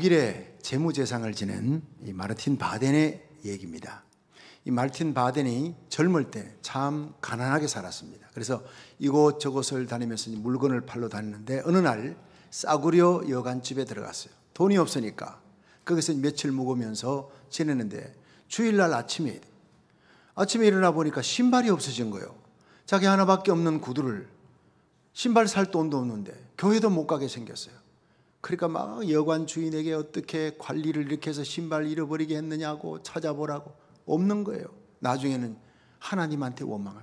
독일의 재무재상을 지낸 이 마르틴 바덴의 얘기입니다. 이 마르틴 바덴이 젊을 때 참 가난하게 살았습니다. 그래서 이곳저곳을 다니면서 물건을 팔러 다니는데 어느 날 싸구려 여간집에 들어갔어요. 돈이 없으니까 거기서 며칠 묵으면서 지내는데 주일날 아침에 아침에 일어나 보니까 신발이 없어진 거예요. 자기 하나밖에 없는 구두를 신발 살 돈도 없는데 교회도 못 가게 생겼어요. 그러니까 막 여관 주인에게 어떻게 관리를 이렇게 해서 신발 잃어버리게 했느냐고 찾아보라고 없는 거예요. 나중에는 하나님한테 원망을.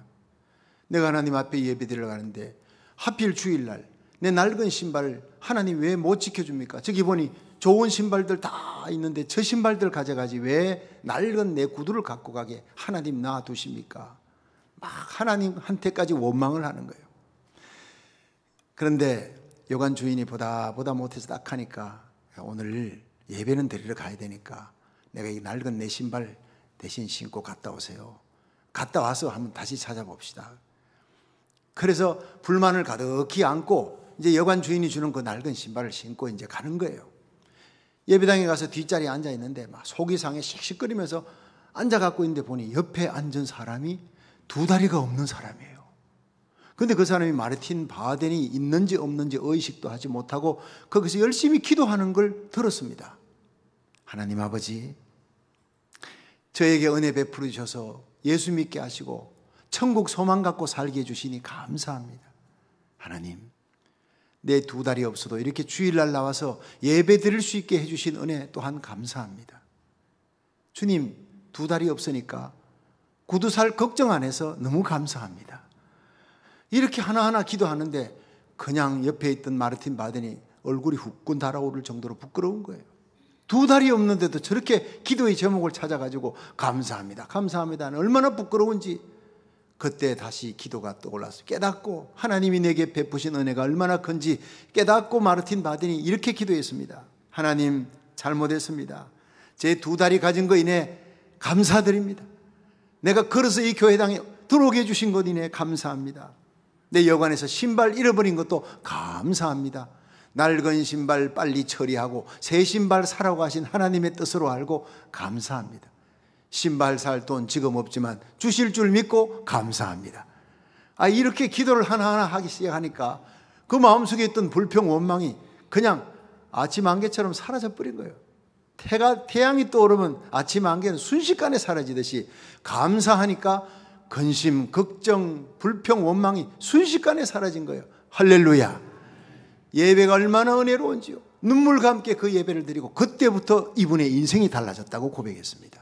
내가 하나님 앞에 예배드려 가는데 하필 주일날 내 낡은 신발 하나님 왜 못 지켜줍니까? 저기 보니 좋은 신발들 다 있는데 저 신발들 가져가지 왜 낡은 내 구두를 갖고 가게 하나님 놔두십니까? 막 하나님한테까지 원망을 하는 거예요. 그런데 여관 주인이 보다 보다 못해서 딱하니까 오늘 예배는 데리러 가야 되니까 내가 이 낡은 내 신발 대신 신고 갔다 오세요. 갔다 와서 한번 다시 찾아봅시다. 그래서 불만을 가득히 안고 이제 여관 주인이 주는 그 낡은 신발을 신고 이제 가는 거예요. 예배당에 가서 뒷자리에 앉아 있는데 막 속이 상해 씩씩거리면서 앉아 갖고 있는데 보니 옆에 앉은 사람이 두 다리가 없는 사람이에요. 근데 그 사람이 마르틴 바덴이 있는지 없는지 의식도 하지 못하고 거기서 열심히 기도하는 걸 들었습니다. 하나님 아버지, 저에게 은혜 베풀어 주셔서 예수 믿게 하시고 천국 소망 갖고 살게 해주시니 감사합니다. 하나님, 내 두 다리 없어도 이렇게 주일날 나와서 예배 드릴 수 있게 해주신 은혜 또한 감사합니다. 주님, 두 다리 없으니까 구두 살 걱정 안 해서 너무 감사합니다. 이렇게 하나하나 기도하는데 그냥 옆에 있던 마르틴 바덴이 얼굴이 후끈 달아오를 정도로 부끄러운 거예요. 두 달이 없는데도 저렇게 기도의 제목을 찾아가지고 감사합니다. 감사합니다 얼마나 부끄러운지 그때 다시 기도가 떠올랐어요. 깨닫고 하나님이 내게 베푸신 은혜가 얼마나 큰지 깨닫고 마르틴 바덴이 이렇게 기도했습니다. 하나님 잘못했습니다. 제두 달이 가진 거 인해 감사드립니다. 내가 걸어서 이 교회당에 들어오게 해주신 것 인해 감사합니다. 내 여관에서 신발 잃어버린 것도 감사합니다. 낡은 신발 빨리 처리하고 새 신발 사라고 하신 하나님의 뜻으로 알고 감사합니다. 신발 살 돈 지금 없지만 주실 줄 믿고 감사합니다. 아, 이렇게 기도를 하나하나 하기 시작하니까 그 마음속에 있던 불평 원망이 그냥 아침 안개처럼 사라져버린 거예요. 태가, 태양이 떠오르면 아침 안개는 순식간에 사라지듯이 감사하니까 근심, 걱정, 불평, 원망이 순식간에 사라진 거예요. 할렐루야. 예배가 얼마나 은혜로운지요. 눈물과 함께 그 예배를 드리고 그때부터 이분의 인생이 달라졌다고 고백했습니다.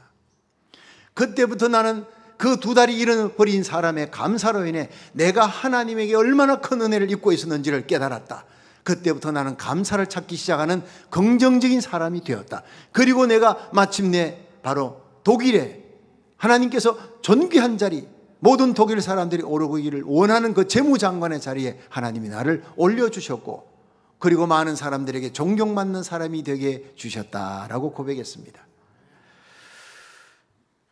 그때부터 나는 그 두 달이 잃어버린 사람의 감사로 인해 내가 하나님에게 얼마나 큰 은혜를 입고 있었는지를 깨달았다. 그때부터 나는 감사를 찾기 시작하는 긍정적인 사람이 되었다. 그리고 내가 마침내 바로 독일에 하나님께서 존귀한 자리, 모든 독일 사람들이 오르기를 원하는 그 재무장관의 자리에 하나님이 나를 올려주셨고 그리고 많은 사람들에게 존경받는 사람이 되게 주셨다라고 고백했습니다.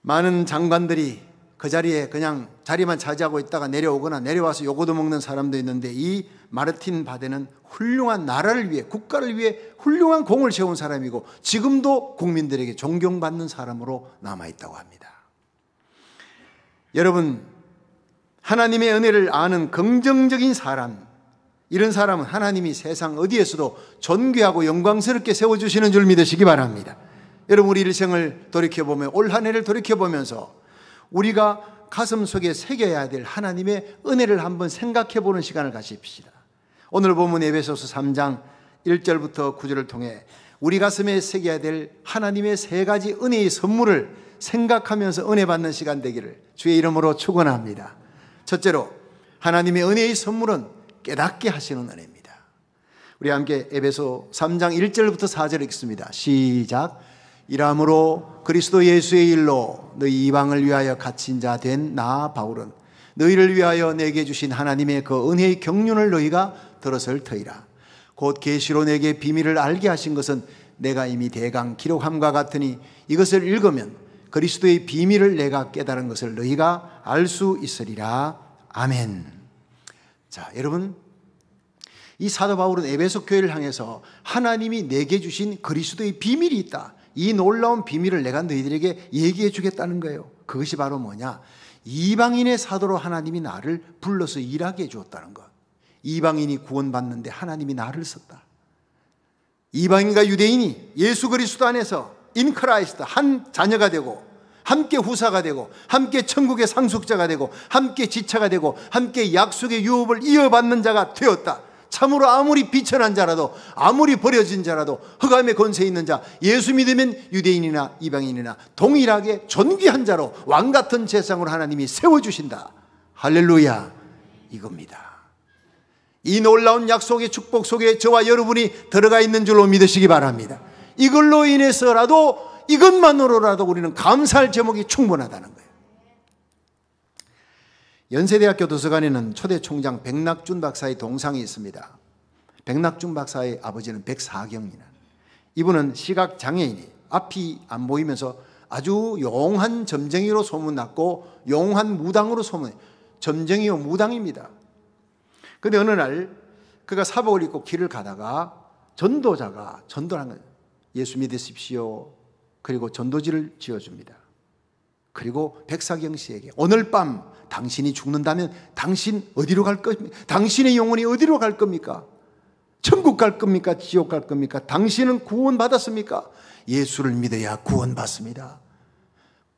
많은 장관들이 그 자리에 그냥 자리만 차지하고 있다가 내려오거나 내려와서 요거도 먹는 사람도 있는데 이 마르틴 바데는 훌륭한 나라를 위해 국가를 위해 훌륭한 공을 세운 사람이고 지금도 국민들에게 존경받는 사람으로 남아 있다고 합니다. 여러분, 하나님의 은혜를 아는 긍정적인 사람, 이런 사람은 하나님이 세상 어디에서도 존귀하고 영광스럽게 세워주시는 줄 믿으시기 바랍니다. 여러분, 우리 일생을 돌이켜보며올 한 해를 돌이켜보면서 우리가 가슴 속에 새겨야 될 하나님의 은혜를 한번 생각해 보는 시간을 가십시다. 오늘 보면 에베소서 3장 1절부터 9절을 통해 우리 가슴에 새겨야 될 하나님의 세 가지 은혜의 선물을 생각하면서 은혜 받는 시간 되기를 주의 이름으로 축원합니다. 첫째로 하나님의 은혜의 선물은 깨닫게 하시는 은혜입니다. 우리 함께 에베소 3장 1절부터 4절 읽습니다. 시작. 이함으로 그리스도 예수의 일로 너희 이방을 위하여 갇힌 자 된 나 바울은 너희를 위하여 내게 주신 하나님의 그 은혜의 경륜을 너희가 들었을 터이라. 곧 계시로 내게 비밀을 알게 하신 것은 내가 이미 대강 기록함과 같으니 이것을 읽으면 그리스도의 비밀을 내가 깨달은 것을 너희가 알 수 있으리라. 아멘. 자, 여러분. 이 사도 바울은 에베소 교회를 향해서 하나님이 내게 주신 그리스도의 비밀이 있다. 이 놀라운 비밀을 내가 너희들에게 얘기해 주겠다는 거예요. 그것이 바로 뭐냐? 이방인의 사도로 하나님이 나를 불러서 일하게 해 주었다는 것. 이방인이 구원받는데 하나님이 나를 썼다. 이방인과 유대인이 예수 그리스도 안에서 인크라이스트 한 자녀가 되고 함께 후사가 되고 함께 천국의 상속자가 되고 함께 지체가 되고 함께 약속의 유업을 이어받는 자가 되었다. 참으로 아무리 비천한 자라도 아무리 버려진 자라도 허감의 권세 있는 자 예수 믿으면 유대인이나 이방인이나 동일하게 존귀한 자로 왕 같은 세상으로 하나님이 세워 주신다. 할렐루야. 이겁니다. 이 놀라운 약속의 축복 속에 저와 여러분이 들어가 있는 줄로 믿으시기 바랍니다. 이걸로 인해서라도 이것만으로라도 우리는 감사할 제목이 충분하다는 거예요. 연세대학교 도서관에는 초대 총장 백낙준 박사의 동상이 있습니다. 백낙준 박사의 아버지는 백사경이라 이분은 시각 장애인이 앞이 안 보이면서 아주 용한 점쟁이로 소문났고 용한 무당으로 소문 점쟁이요 무당입니다. 그런데 어느 날 그가 사복을 입고 길을 가다가 전도자가 전도를 한 거예요. 예수 믿으십시오. 그리고 전도지를 지어줍니다. 그리고 백사경 씨에게 오늘 밤 당신이 죽는다면 당신 어디로 갈 겁니까? 당신의 영혼이 어디로 갈 겁니까? 천국 갈 겁니까? 지옥 갈 겁니까? 당신은 구원받았습니까? 예수를 믿어야 구원받습니다.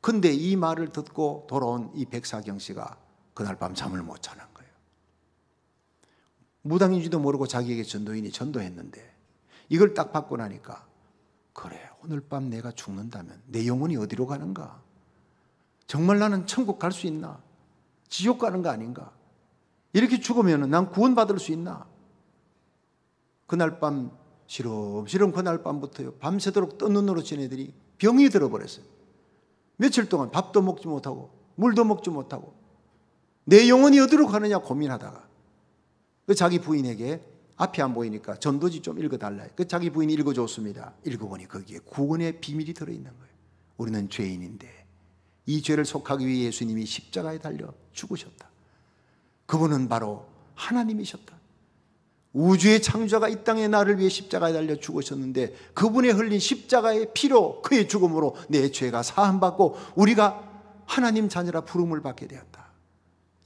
근데 이 말을 듣고 돌아온 이 백사경 씨가 그날 밤 잠을 못 자는 거예요. 무당인지도 모르고 자기에게 전도인이 전도했는데 이걸 딱 받고 나니까 그래, 오늘 밤 내가 죽는다면 내 영혼이 어디로 가는가? 정말 나는 천국 갈 수 있나? 지옥 가는 거 아닌가? 이렇게 죽으면 난 구원받을 수 있나? 그날 밤, 시름시름 그날 밤부터요, 밤새도록 뜬 눈으로 지내더니 병이 들어버렸어요. 며칠 동안 밥도 먹지 못하고, 물도 먹지 못하고, 내 영혼이 어디로 가느냐 고민하다가, 그 자기 부인에게 앞이 안 보이니까 전도지 좀 읽어달라. 그 자기 부인이 읽어줬습니다. 읽어보니 거기에 구원의 비밀이 들어있는 거예요. 우리는 죄인인데 이 죄를 속하기 위해 예수님이 십자가에 달려 죽으셨다. 그분은 바로 하나님이셨다. 우주의 창조가 이 땅에 나를 위해 십자가에 달려 죽으셨는데 그분의 흘린 십자가의 피로 그의 죽음으로 내 죄가 사함받고 우리가 하나님 자녀라 부름을 받게 되었다.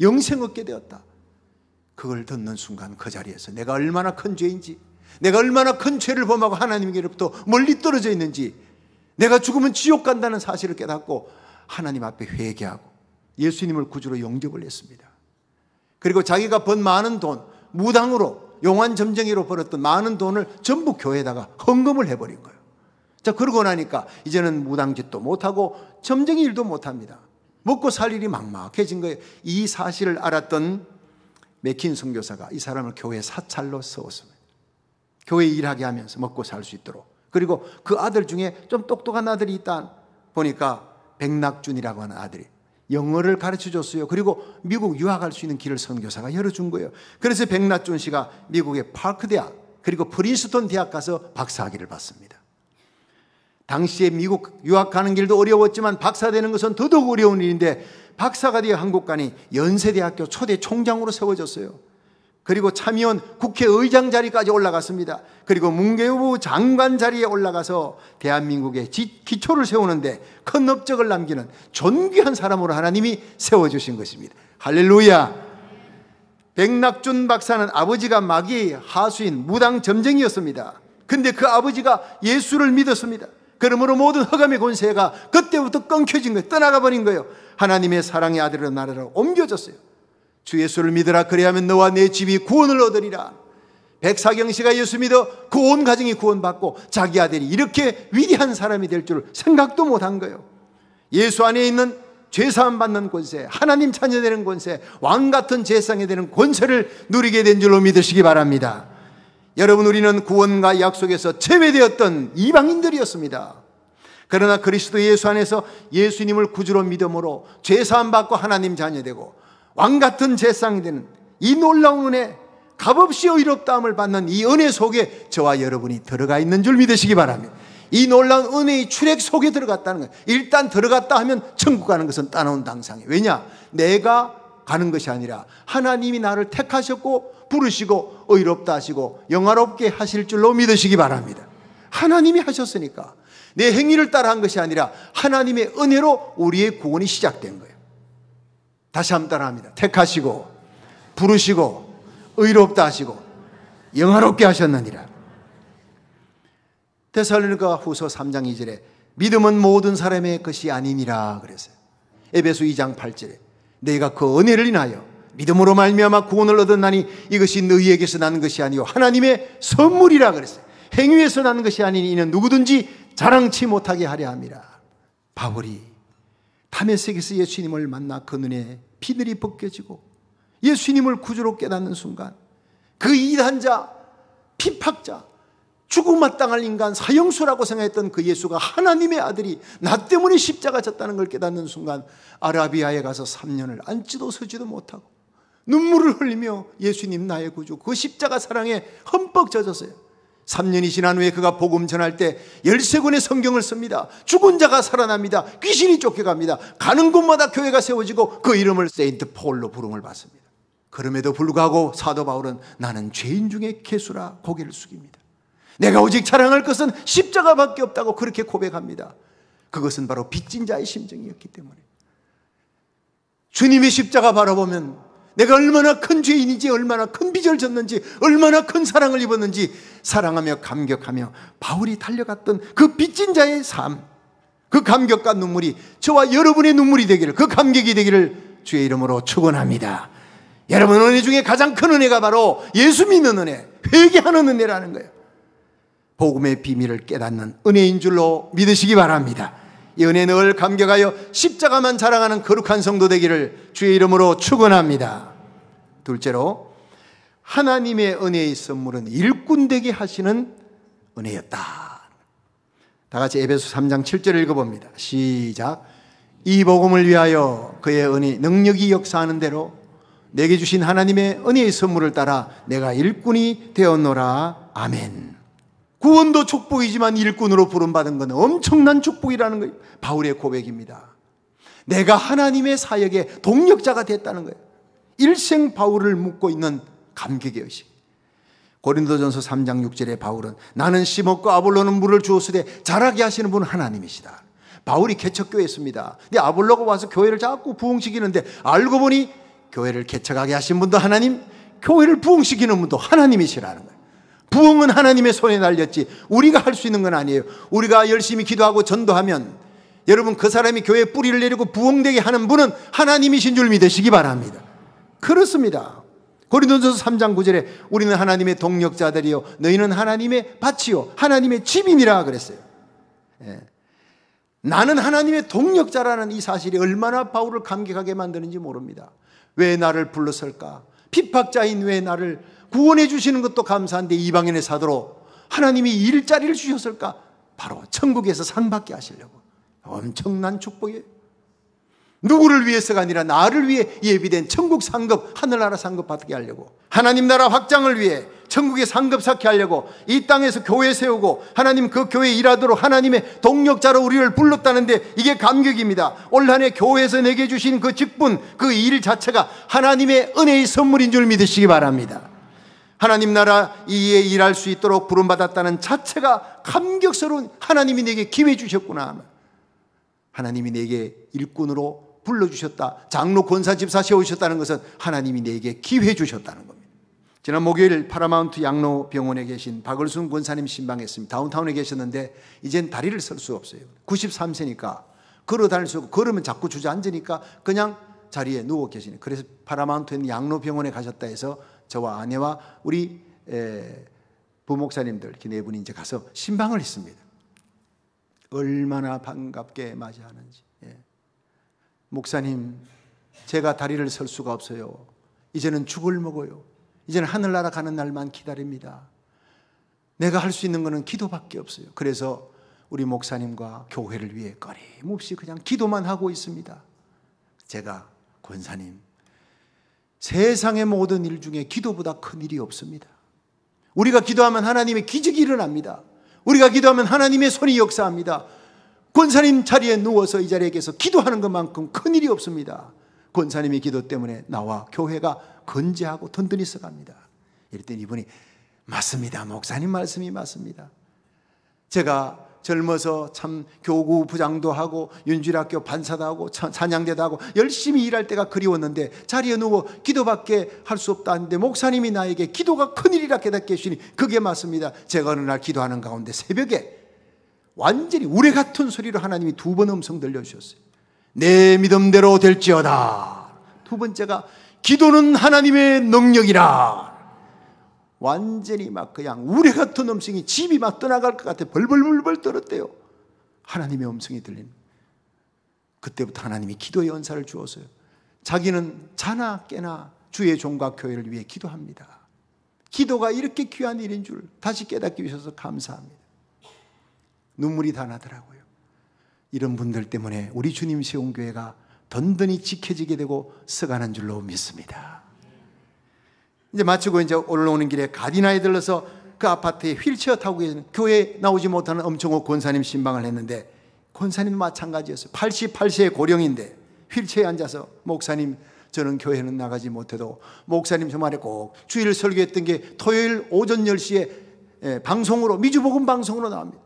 영생 얻게 되었다. 그걸 듣는 순간 그 자리에서 내가 얼마나 큰 죄인지, 내가 얼마나 큰 죄를 범하고 하나님께로부터 멀리 떨어져 있는지, 내가 죽으면 지옥 간다는 사실을 깨닫고 하나님 앞에 회개하고 예수님을 구주로 영접을 했습니다. 그리고 자기가 번 많은 돈, 무당으로 용환 점쟁이로 벌었던 많은 돈을 전부 교회에다가 헌금을 해버린 거예요. 자, 그러고 나니까 이제는 무당짓도 못하고 점쟁이 일도 못합니다. 먹고 살 일이 막막해진 거예요. 이 사실을 알았던 맥힌 선교사가 이 사람을 교회 사찰로 세웠습니다. 교회 일하게 하면서 먹고 살 수 있도록. 그리고 그 아들 중에 좀 똑똑한 아들이 있다 보니까 백낙준이라고 하는 아들이 영어를 가르쳐 줬어요. 그리고 미국 유학할 수 있는 길을 선교사가 열어준 거예요. 그래서 백낙준 씨가 미국의 파크 대학 그리고 프린스턴 대학 가서 박사학위를 받습니다. 당시에 미국 유학 가는 길도 어려웠지만 박사 되는 것은 더더욱 어려운 일인데 박사가 되어 한국 간이 연세대학교 초대 총장으로 세워졌어요. 그리고 참의원 국회의장 자리까지 올라갔습니다. 그리고 문교부 장관 자리에 올라가서 대한민국의 기초를 세우는데 큰 업적을 남기는 존귀한 사람으로 하나님이 세워주신 것입니다. 할렐루야! 백낙준 박사는 아버지가 마귀 하수인 무당 점쟁이였습니다. 근데 그 아버지가 예수를 믿었습니다. 그러므로 모든 허감의 권세가 그때부터 끊겨진 거예요. 떠나가 버린 거예요. 하나님의 사랑의 아들로 나라로 옮겨졌어요. 주 예수를 믿으라. 그래야면 너와 내 집이 구원을 얻으리라. 백사경 씨가 예수 믿어 그 온 가정이 구원받고 자기 아들이 이렇게 위대한 사람이 될 줄 생각도 못한 거예요. 예수 안에 있는 죄사함 받는 권세, 하나님 찬녀 되는 권세, 왕 같은 제상이 되는 권세를 누리게 된 줄로 믿으시기 바랍니다. 여러분 우리는 구원과 약속에서 체외되었던 이방인들이었습니다. 그러나 그리스도 예수 안에서 예수님을 구주로 믿음으로 죄 사함 받고 하나님 자녀 되고 왕 같은 제상이 되는 이 놀라운 은혜 값없이 의롭다함을 받는 이 은혜 속에 저와 여러분이 들어가 있는 줄 믿으시기 바랍니다. 이 놀라운 은혜의 출액 속에 들어갔다는 거예요. 일단 들어갔다 하면 천국 가는 것은 따놓은 당상이에요. 왜냐? 내가 가는 것이 아니라 하나님이 나를 택하셨고 부르시고 의롭다 하시고 영화롭게 하실 줄로 믿으시기 바랍니다. 하나님이 하셨으니까 내 행위를 따라 한 것이 아니라 하나님의 은혜로 우리의 구원이 시작된 거예요. 다시 한번 따라합니다. 택하시고 부르시고 의롭다 하시고 영화롭게 하셨느니라. 데살로니가 후서 3장 2절에 믿음은 모든 사람의 것이 아니니라 그랬어요. 에베소 2장 8절에 내가 그 은혜를 인하여 믿음으로 말미암아 구원을 얻었나니 이것이 너희에게서 나는 것이 아니요 하나님의 선물이라 그랬어요. 행위에서 나는 것이 아니니 이는 누구든지 자랑치 못하게 하려 함이라. 바울이 다메섹에서 예수님을 만나 그 눈에 비늘이 벗겨지고 예수님을 구주로 깨닫는 순간 그 이단자, 피팍자, 죽음 마땅할 인간 사형수라고 생각했던 그 예수가 하나님의 아들이 나 때문에 십자가 졌다는 걸 깨닫는 순간 아라비아에 가서 3년을 앉지도 서지도 못하고 눈물을 흘리며 예수님 나의 구주 그 십자가 사랑에 흠뻑 젖었어요. 3년이 지난 후에 그가 복음 전할 때 13권의 성경을 씁니다. 죽은 자가 살아납니다. 귀신이 쫓겨갑니다. 가는 곳마다 교회가 세워지고 그 이름을 세인트 폴로 부름을 받습니다. 그럼에도 불구하고 사도 바울은 나는 죄인 중에 개수라 고개를 숙입니다. 내가 오직 자랑할 것은 십자가밖에 없다고 그렇게 고백합니다. 그것은 바로 빚진 자의 심정이었기 때문에. 주님의 십자가 바라보면 내가 얼마나 큰 죄인인지, 얼마나 큰 빚을 졌는지, 얼마나 큰 사랑을 입었는지 사랑하며 감격하며 바울이 달려갔던 그 빚진 자의 삶, 그 감격과 눈물이 저와 여러분의 눈물이 되기를, 그 감격이 되기를 주의 이름으로 축원합니다. 여러분 은혜 중에 가장 큰 은혜가 바로 예수 믿는 은혜, 회개하는 은혜라는 거예요. 복음의 비밀을 깨닫는 은혜인 줄로 믿으시기 바랍니다. 이 은혜 늘 감격하여 십자가만 자랑하는 거룩한 성도 되기를 주의 이름으로 축원합니다. 둘째로 하나님의 은혜의 선물은 일꾼 되게 하시는 은혜였다. 다 같이 에베소 3장 7절 읽어 봅니다. 시작. 이 복음을 위하여 그의 은혜 능력이 역사하는 대로 내게 주신 하나님의 은혜의 선물을 따라 내가 일꾼이 되었노라. 아멘. 구원도 축복이지만 일꾼으로 부름받은 건 엄청난 축복이라는 거예요. 바울의 고백입니다. 내가 하나님의 사역의 동력자가 됐다는 거예요. 일생 바울을 묻고 있는 감격의 의식. 고린도전서 3장 6절에 바울은 나는 시몬과 아볼로는 물을 주었으되 자라게 하시는 분은 하나님이시다. 바울이 개척교회였습니다. 근데 아볼로가 와서 교회를 자꾸 부흥시키는데 알고 보니 교회를 개척하게 하신 분도 하나님, 교회를 부흥시키는 분도 하나님이시라는 거예요. 부흥은 하나님의 손에 날렸지 우리가 할 수 있는 건 아니에요. 우리가 열심히 기도하고 전도하면 여러분 그 사람이 교회 뿌리를 내리고 부흥되게 하는 분은 하나님이신 줄 믿으시기 바랍니다. 그렇습니다. 고린도전서 3장 9절에 우리는 하나님의 동력자들이요 너희는 하나님의 밭이요 하나님의 집이라 그랬어요. 예. 나는 하나님의 동력자라는 이 사실이 얼마나 바울을 감격하게 만드는지 모릅니다. 왜 나를 불렀을까? 핍박자인 왜 나를 구원해 주시는 것도 감사한데 이방인의 사도로 하나님이 일자리를 주셨을까? 바로 천국에서 상 받게 하시려고. 엄청난 축복이에요. 누구를 위해서가 아니라 나를 위해 예비된 천국 상급, 하늘나라 상급 받게 하려고. 하나님 나라 확장을 위해 천국에 상급 쌓게 하려고 이 땅에서 교회 세우고 하나님 그 교회 일하도록 하나님의 동력자로 우리를 불렀다는데 이게 감격입니다. 올 한해 교회에서 내게 주신 그 직분, 그 일 자체가 하나님의 은혜의 선물인 줄 믿으시기 바랍니다. 하나님 나라 이에 일할 수 있도록 부름받았다는 자체가 감격스러운 하나님이 내게 기회 주셨구나. 하나님이 내게 일꾼으로 불러주셨다. 장로 권사 집사 세우셨다는 것은 하나님이 내게 기회 주셨다는 겁니다. 지난 목요일 파라마운트 양로병원에 계신 박을순 권사님 신방했습니다. 다운타운에 계셨는데 이젠 다리를 쓸수 없어요. 93세니까 걸어 다닐 수 없고 걸으면 자꾸 주저앉으니까 그냥 자리에 누워 계시네. 그래서 파라마운트 양로병원에 가셨다 해서 저와 아내와 우리 부목사님들 이렇게 네 분이 이제 가서 신방을 했습니다. 얼마나 반갑게 맞이하는지. 예. 목사님, 제가 다리를 설 수가 없어요. 이제는 죽을 먹어요. 이제는 하늘나라 가는 날만 기다립니다. 내가 할 수 있는 것은 기도밖에 없어요. 그래서 우리 목사님과 교회를 위해 꺼림없이 그냥 기도만 하고 있습니다. 제가 권사님, 세상의 모든 일 중에 기도보다 큰 일이 없습니다. 우리가 기도하면 하나님의 기적이 일어납니다. 우리가 기도하면 하나님의 손이 역사합니다. 권사님 자리에 누워서 이 자리에 계서 기도하는 것만큼 큰 일이 없습니다. 권사님의 기도 때문에 나와 교회가 건재하고 든든히 서갑니다. 이럴 때 이분이 맞습니다. 목사님 말씀이 맞습니다. 제가 젊어서 참 교구 부장도 하고 윤주일학교 반사도 하고 사냥대도 하고 열심히 일할 때가 그리웠는데 자리에 누워 기도밖에 할 수 없다는데 목사님이 나에게 기도가 큰일이라 깨닫게 해주시니 그게 맞습니다. 제가 어느 날 기도하는 가운데 새벽에 완전히 우레 같은 소리로 하나님이 두 번 음성 들려주셨어요. 내 믿음대로 될지어다. 두 번째가 기도는 하나님의 능력이라. 완전히 막 그냥 우리 같은 음성이 집이 막 떠나갈 것 같아 벌벌벌벌 떨었대요. 하나님의 음성이 들린 그때부터 하나님이 기도의 연사를 주었어요. 자기는 자나 깨나 주의 종과 교회를 위해 기도합니다. 기도가 이렇게 귀한 일인 줄 다시 깨닫기위해서 감사합니다. 눈물이 다 나더라고요. 이런 분들 때문에 우리 주님 세운 교회가 든든히 지켜지게 되고 서가는 줄로 믿습니다. 이제 마치고 이제 올라오는 길에 가디나에 들러서 그 아파트에 휠체어 타고 계신 교회에 나오지 못하는 엄청호 권사님 신방을 했는데 권사님 마찬가지였어요. 88세의 고령인데 휠체어에 앉아서 목사님 저는 교회는 나가지 못해도 목사님 주말에 꼭 주일 설교했던 게 토요일 오전 10시에 예, 방송으로 미주복음 방송으로 나옵니다.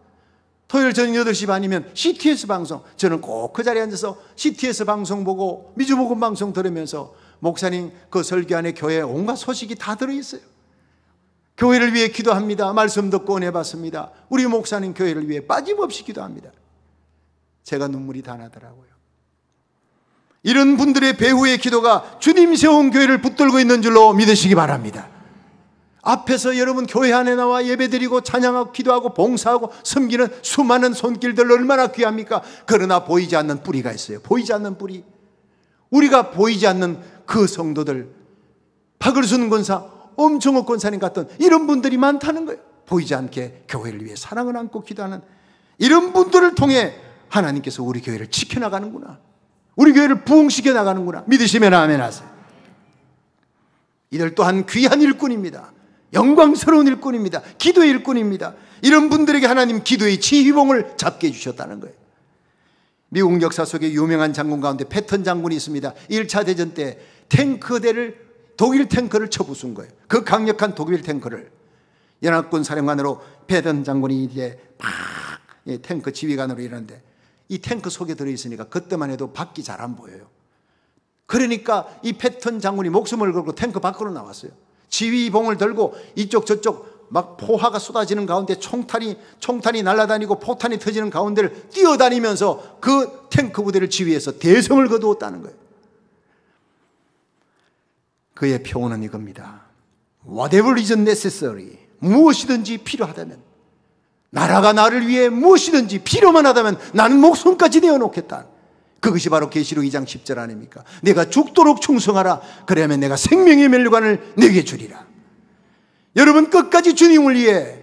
토요일 저녁 8시 반이면 CTS 방송 저는 꼭 그 자리에 앉아서 CTS 방송 보고 미주복음 방송 들으면서 목사님 그 설교 안에 교회 온갖 소식이 다 들어있어요. 교회를 위해 기도합니다. 말씀도 꺼내봤습니다. 우리 목사님 교회를 위해 빠짐없이 기도합니다. 제가 눈물이 다 나더라고요. 이런 분들의 배후의 기도가 주님 세운 교회를 붙들고 있는 줄로 믿으시기 바랍니다. 앞에서 여러분 교회 안에 나와 예배드리고 찬양하고 기도하고 봉사하고 섬기는 수많은 손길들 얼마나 귀합니까? 그러나 보이지 않는 뿌리가 있어요. 보이지 않는 뿌리. 우리가 보이지 않는 그 성도들 박을순 권사, 엄청옥 권사님 같은 이런 분들이 많다는 거예요. 보이지 않게 교회를 위해 사랑을 안고 기도하는 이런 분들을 통해 하나님께서 우리 교회를 지켜나가는구나. 우리 교회를 부흥시켜 나가는구나. 믿으시면 아멘 하세요. 이들 또한 귀한 일꾼입니다. 영광스러운 일꾼입니다. 기도의 일꾼입니다. 이런 분들에게 하나님 기도의 지휘봉을 잡게 해주셨다는 거예요. 미국 역사 속에 유명한 장군 가운데 패턴 장군이 있습니다. 1차 대전 때 탱크대를 독일 탱크를 쳐부순 거예요. 그 강력한 독일 탱크를 연합군 사령관으로 배던 장군이 이제 막 예, 탱크 지휘관으로 일하는데 이 탱크 속에 들어있으니까 그때만 해도 밖이 잘 안 보여요. 그러니까 이 패턴 장군이 목숨을 걸고 탱크 밖으로 나왔어요. 지휘봉을 들고 이쪽 저쪽 막 포화가 쏟아지는 가운데 총탄이 총탄이 날아다니고 포탄이 터지는 가운데를 뛰어다니면서 그 탱크 부대를 지휘해서 대성을 거두었다는 거예요. 그의 표현은 이겁니다. Whatever is necessary. 무엇이든지 필요하다면. 나라가 나를 위해 무엇이든지 필요만 하다면 나는 목숨까지 내어놓겠다. 그것이 바로 계시록 2장 10절 아닙니까? 내가 죽도록 충성하라. 그래야 내가 생명의 멸관을 내게 주리라. 여러분 끝까지 주님을 위해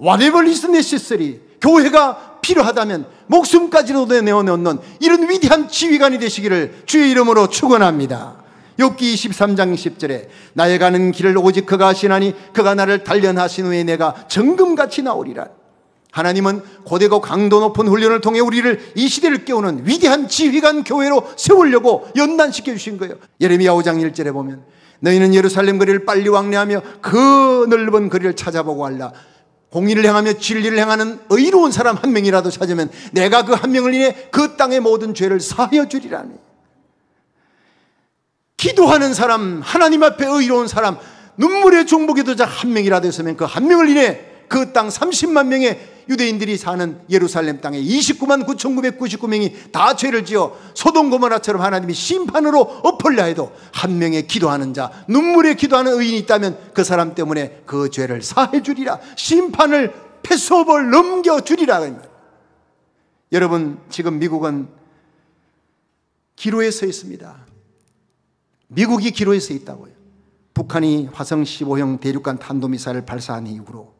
whatever is necessary 교회가 필요하다면 목숨까지도 내어놓는 이런 위대한 지휘관이 되시기를 주의 이름으로 축원합니다. 욥기 23장 10절에 나의 가는 길을 오직 그가 하시나니 그가 나를 단련하신 후에 내가 정금같이 나오리라. 하나님은 고되고 강도 높은 훈련을 통해 우리를 이 시대를 깨우는 위대한 지휘관 교회로 세우려고 연단시켜 주신 거예요. 예레미야 5장 1절에 보면 너희는 예루살렘 거리를 빨리 왕래하며 그 넓은 거리를 찾아보고 할라. 공의를 행하며 진리를 행하는 의로운 사람 한 명이라도 찾으면 내가 그 한 명을 인해 그 땅의 모든 죄를 사하여 주리라니. 기도하는 사람, 하나님 앞에 의로운 사람, 눈물의 종복기도자 한 명이라도 있으면 그 한 명을 인해 그 땅 30만 명의 유대인들이 사는 예루살렘 땅에 29만 9,999명이 다 죄를 지어 소동 고모라처럼 하나님이 심판으로 엎을려 해도 한 명의 기도하는 자, 눈물에 기도하는 의인이 있다면 그 사람 때문에 그 죄를 사해 주리라. 심판을 패스업을 넘겨 주리라. 여러분, 지금 미국은 기로에 서 있습니다. 미국이 기로에서 있다고요. 북한이 화성 15형 대륙간 탄도미사일을 발사한 이후로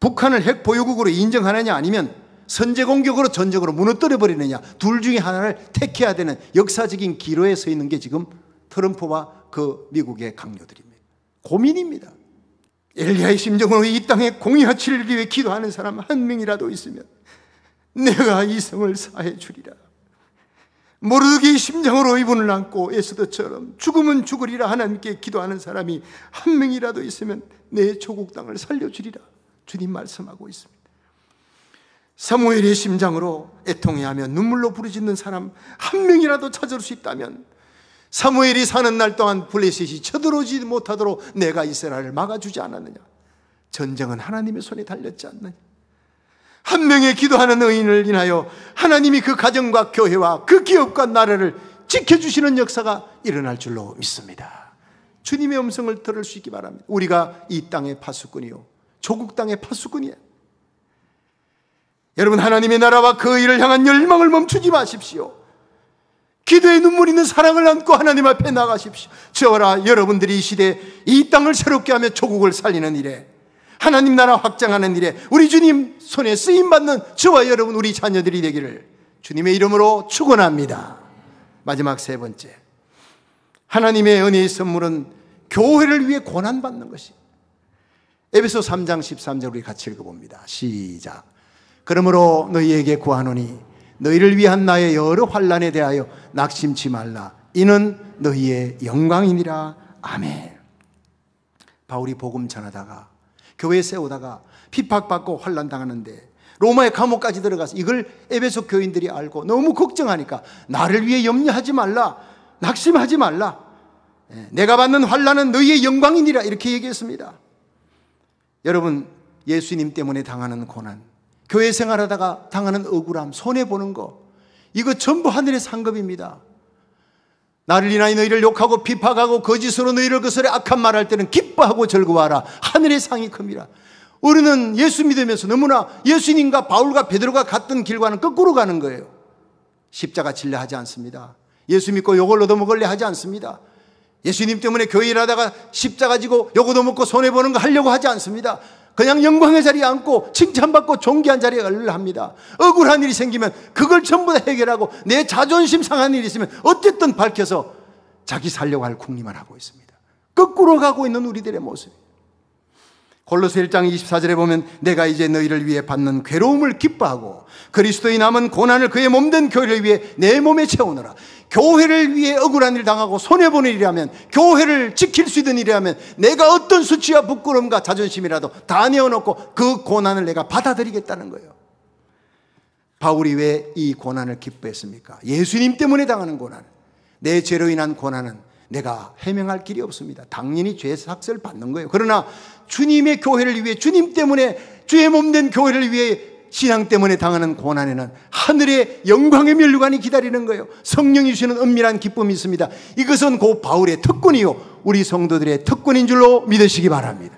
북한을 핵 보유국으로 인정하느냐 아니면 선제 공격으로 전적으로 무너뜨려 버리느냐 둘 중에 하나를 택해야 되는 역사적인 기로에 서 있는 게 지금 트럼프와 그 미국의 강요들입니다. 고민입니다. 엘리야의 심정으로 이 땅에 공의하치를 위해 기도하는 사람 한 명이라도 있으면 내가 이 성을 사해 주리라. 모르기 심정으로 이분을 안고 에스더처럼 죽으면 죽으리라 하나님께 기도하는 사람이 한 명이라도 있으면 내 조국 땅을 살려주리라 주님 말씀하고 있습니다. 사무엘의 심장으로 애통해하며 눈물로 부르짖는 사람 한 명이라도 찾을 수 있다면 사무엘이 사는 날 동안 블레셋이 쳐들어오지 못하도록 내가 이스라엘을 막아주지 않았느냐 전쟁은 하나님의 손에 달렸지 않느냐 한 명의 기도하는 의인을 인하여 하나님이 그 가정과 교회와 그 기업과 나라를 지켜주시는 역사가 일어날 줄로 믿습니다. 주님의 음성을 들을 수 있기 바랍니다. 우리가 이 땅의 파수꾼이요. 조국 땅의 파수꾼이에 여러분, 하나님의 나라와 그 일을 향한 열망을 멈추지 마십시오. 기도의 눈물 있는 사랑을 안고 하나님 앞에 나가십시오. 저라 여러분들이 이 시대에 이 땅을 새롭게 하며 조국을 살리는 일에 하나님 나라 확장하는 일에 우리 주님 손에 쓰임 받는 저와 여러분 우리 자녀들이 되기를 주님의 이름으로 축원합니다. 마지막 세 번째. 하나님의 은혜의 선물은 교회를 위해 고난 받는 것이. 에베소 3장 13절 우리 같이 읽어 봅니다. 시작. 그러므로 너희에게 구하노니 너희를 위한 나의 여러 환란에 대하여 낙심치 말라. 이는 너희의 영광이니라. 아멘. 바울이 복음 전하다가 교회 세우다가 핍박받고 환란당하는데 로마의 감옥까지 들어가서 이걸 에베소 교인들이 알고 너무 걱정하니까 나를 위해 염려하지 말라 낙심하지 말라 예, 내가 받는 환란은 너희의 영광이니라 이렇게 얘기했습니다 여러분 예수님 때문에 당하는 고난 교회 생활하다가 당하는 억울함 손해보는 거 이거 전부 하늘의 상급입니다 나를 인하여 너희를 욕하고 비파하고 거짓으로 너희를 거슬에 그 악한 말할 때는 기뻐하고 즐거워하라. 하늘의 상이 큽니다. 우리는 예수 믿으면서 너무나 예수님과 바울과 베드로가 갔던 길과는 거꾸로 가는 거예요. 십자가 진례 하지 않습니다. 예수 믿고 욕을 얻어먹을래 하지 않습니다. 예수님 때문에 교회 일하다가 십자가 지고 욕 얻어먹고 손해보는 거 하려고 하지 않습니다. 그냥 영광의 자리에 앉고 칭찬받고 존귀한 자리에 가려 합니다. 억울한 일이 생기면 그걸 전부 다 해결하고 내 자존심 상한 일이 있으면 어쨌든 밝혀서 자기 살려고 할 궁리만 하고 있습니다. 거꾸로 가고 있는 우리들의 모습. 골로새 1장 24절에 보면 내가 이제 너희를 위해 받는 괴로움을 기뻐하고 그리스도의 남은 고난을 그의 몸된 교회를 위해 내 몸에 채우느라 교회를 위해 억울한 일 당하고 손해보는 일이라면 교회를 지킬 수 있는 일이라면 내가 어떤 수치와 부끄러움과 자존심이라도 다 내어놓고 그 고난을 내가 받아들이겠다는 거예요. 바울이 왜 이 고난을 기뻐했습니까? 예수님 때문에 당하는 고난, 내 죄로 인한 고난은 내가 해명할 길이 없습니다. 당연히 죄사학삭를 받는 거예요. 그러나 주님의 교회를 위해 주님 때문에 주의 몸된 교회를 위해 신앙 때문에 당하는 고난에는 하늘의 영광의 면류관이 기다리는 거예요. 성령이 주시는 은밀한 기쁨이 있습니다. 이것은 곧 바울의 특권이요. 우리 성도들의 특권인 줄로 믿으시기 바랍니다.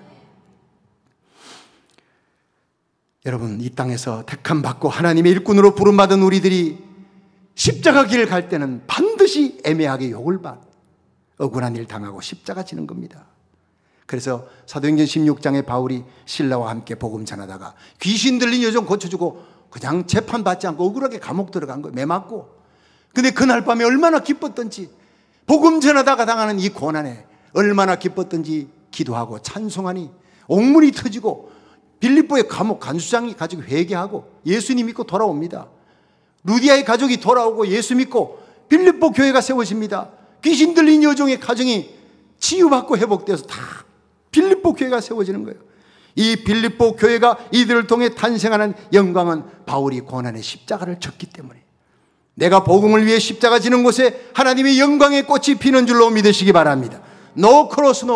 여러분, 이 땅에서 택함 받고 하나님의 일꾼으로 부름받은 우리들이 십자가 길을 갈 때는 반드시 애매하게 욕을 받, 억울한 일 당하고 십자가 지는 겁니다. 그래서 사도행전 16장에 바울이 신라와 함께 복음 전하다가 귀신 들린 여종 고쳐주고 그냥 재판받지 않고 억울하게 감옥 들어간 거예요. 매 맞고. 근데 그날 밤에 얼마나 기뻤던지 복음 전하다가 당하는 이 고난에 얼마나 기뻤던지 기도하고 찬송하니 옥문이 터지고 빌립보의 감옥 간수장이 가지고 회개하고 예수님 믿고 돌아옵니다. 루디아의 가족이 돌아오고 예수 믿고 빌립보 교회가 세워집니다. 귀신 들린 여종의 가정이 치유받고 회복되어서 다 빌립보 교회가 세워지는 거예요. 이 빌립보 교회가 이들을 통해 탄생하는 영광은 바울이 고난의 십자가를 졌기 때문에 내가 복음을 위해 십자가 지는 곳에 하나님의 영광의 꽃이 피는 줄로 믿으시기 바랍니다. No cross, n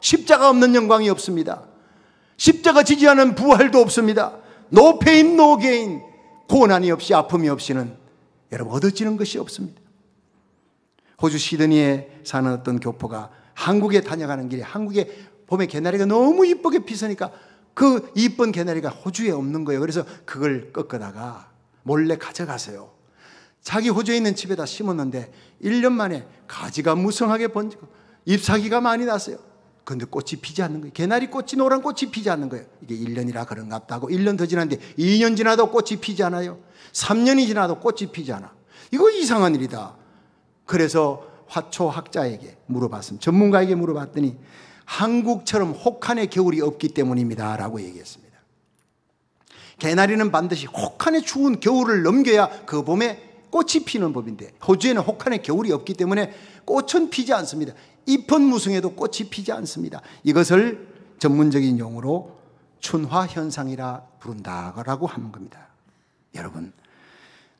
십자가 없는 영광이 없습니다. 십자가 지지 않은 부활도 없습니다. No pain, 고난이 없이 아픔이 없이는 여러분 얻어지는 것이 없습니다. 호주 시드니에 사는 어떤 교포가 한국에 다녀가는 길에 한국에 봄에 개나리가 너무 이쁘게 피서니까 그 이쁜 개나리가 호주에 없는 거예요. 그래서 그걸 꺾어다가 몰래 가져가세요. 자기 호주에 있는 집에다 심었는데 1년 만에 가지가 무성하게 번지고 잎사귀가 많이 났어요. 근데 꽃이 피지 않는 거예요. 개나리 꽃이 노란 꽃이 피지 않는 거예요. 이게 1년이라 그런갑다고 1년 더 지났는데 2년 지나도 꽃이 피지 않아요. 3년이 지나도 꽃이 피지 않아. 이거 이상한 일이다. 그래서 화초학자에게 물어봤습니다. 전문가에게 물어봤더니 한국처럼 혹한의 겨울이 없기 때문입니다. 라고 얘기했습니다. 개나리는 반드시 혹한의 추운 겨울을 넘겨야 그 봄에 꽃이 피는 법인데 호주에는 혹한의 겨울이 없기 때문에 꽃은 피지 않습니다. 잎은 무성해도 꽃이 피지 않습니다. 이것을 전문적인 용어로 춘화 현상이라 부른다라고 하는 겁니다. 여러분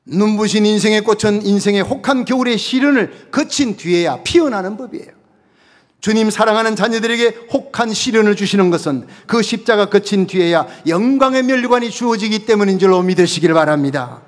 눈부신 인생의 꽃은 인생의 혹한 겨울의 시련을 거친 뒤에야 피어나는 법이에요. 주님 사랑하는 자녀들에게 혹한 시련을 주시는 것은 그 십자가 거친 뒤에야 영광의 멸관이 주어지기 때문인 줄로 믿으시길 바랍니다.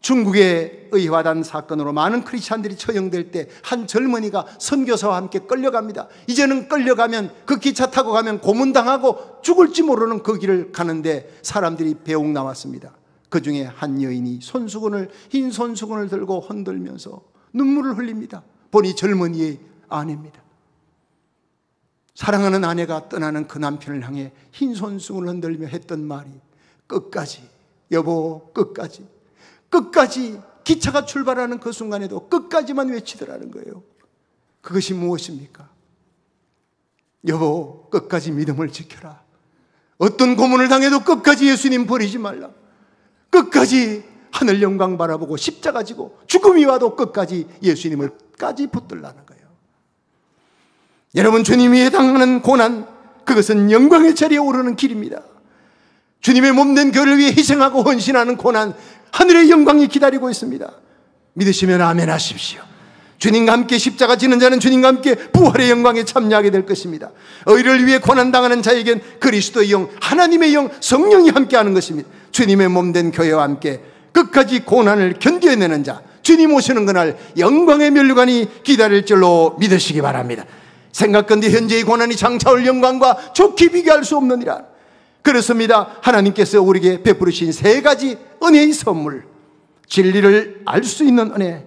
중국의 의화단 사건으로 많은 크리스찬들이 처형될 때 한 젊은이가 선교사와 함께 끌려갑니다. 이제는 끌려가면 그 기차 타고 가면 고문당하고 죽을지 모르는 그 길을 가는데 사람들이 배웅 나왔습니다. 그 중에 한 여인이 손수건을 흰 손수건을 들고 흔들면서 눈물을 흘립니다. 보니 젊은이의 아내입니다. 사랑하는 아내가 떠나는 그 남편을 향해 흰 손수건을 흔들며 했던 말이 끝까지 여보 끝까지 끝까지 기차가 출발하는 그 순간에도 끝까지만 외치더라는 거예요. 그것이 무엇입니까? 여보 끝까지 믿음을 지켜라. 어떤 고문을 당해도 끝까지 예수님 버리지 말라. 끝까지 하늘 영광 바라보고 십자가 지고 죽음이 와도 끝까지 예수님을 까지 붙들라는 거예요. 여러분 주님이 당하는 고난 그것은 영광의 자리에 오르는 길입니다. 주님의 몸 된 교를 위해 희생하고 헌신하는 고난 하늘의 영광이 기다리고 있습니다. 믿으시면 아멘하십시오. 주님과 함께 십자가 지는 자는 주님과 함께 부활의 영광에 참여하게 될 것입니다. 의를 위해 고난당하는 자에겐 그리스도의 영, 하나님의 영, 성령이 함께하는 것입니다. 주님의 몸된 교회와 함께 끝까지 고난을 견뎌내는 자, 주님 오시는 그날 영광의 면류관이 기다릴 줄로 믿으시기 바랍니다. 생각건대 현재의 고난이 장차올 영광과 좋게 비교할 수 없느니라. 그렇습니다. 하나님께서 우리에게 베푸르신 세 가지 은혜의 선물. 진리를 알 수 있는 은혜,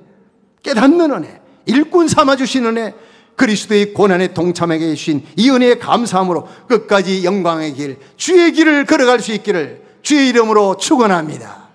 깨닫는 은혜, 일꾼 삼아주신 은혜, 그리스도의 고난에 동참하게 해주신 이 은혜의 감사함으로 끝까지 영광의 길, 주의 길을 걸어갈 수 있기를 주의 이름으로 축원합니다.